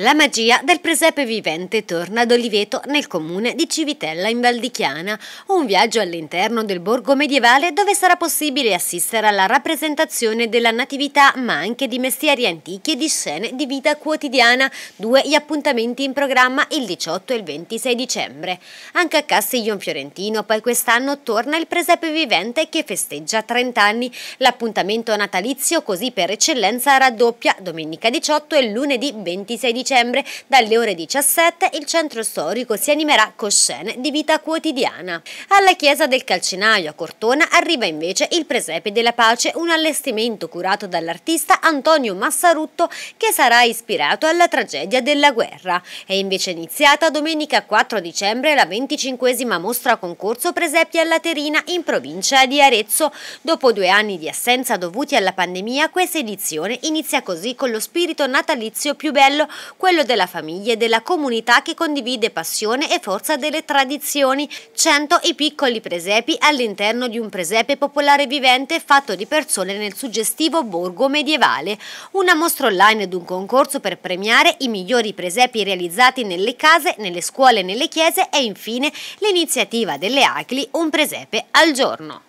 La magia del presepe vivente torna ad Oliveto nel comune di Civitella in Val di Chiana, un viaggio all'interno del borgo medievale dove sarà possibile assistere alla rappresentazione della natività ma anche di mestieri antichi e di scene di vita quotidiana, due gli appuntamenti in programma il 18 e il 26 dicembre. Anche a Castiglion Fiorentino poi quest'anno torna il presepe vivente che festeggia 30 anni, l'appuntamento natalizio così per eccellenza raddoppia domenica 18 e lunedì 26 dicembre dicembre, dalle ore 17 il centro storico si animerà con scene di vita quotidiana. Alla chiesa del Calcinaio a Cortona arriva invece il Presepe della Pace, un allestimento curato dall'artista Antonio Massarutto che sarà ispirato alla tragedia della guerra. È invece iniziata domenica 4 dicembre la 25esima mostra concorso Presepi alla Terina in provincia di Arezzo. Dopo due anni di assenza dovuti alla pandemia, questa edizione inizia così con lo spirito natalizio più bello, quello della famiglia e della comunità che condivide passione e forza delle tradizioni. Cento i piccoli presepi all'interno di un presepe popolare vivente fatto di persone nel suggestivo borgo medievale. Una mostra online ed un concorso per premiare i migliori presepi realizzati nelle case, nelle scuole, e nelle chiese e infine l'iniziativa delle Acli Un presepe al giorno.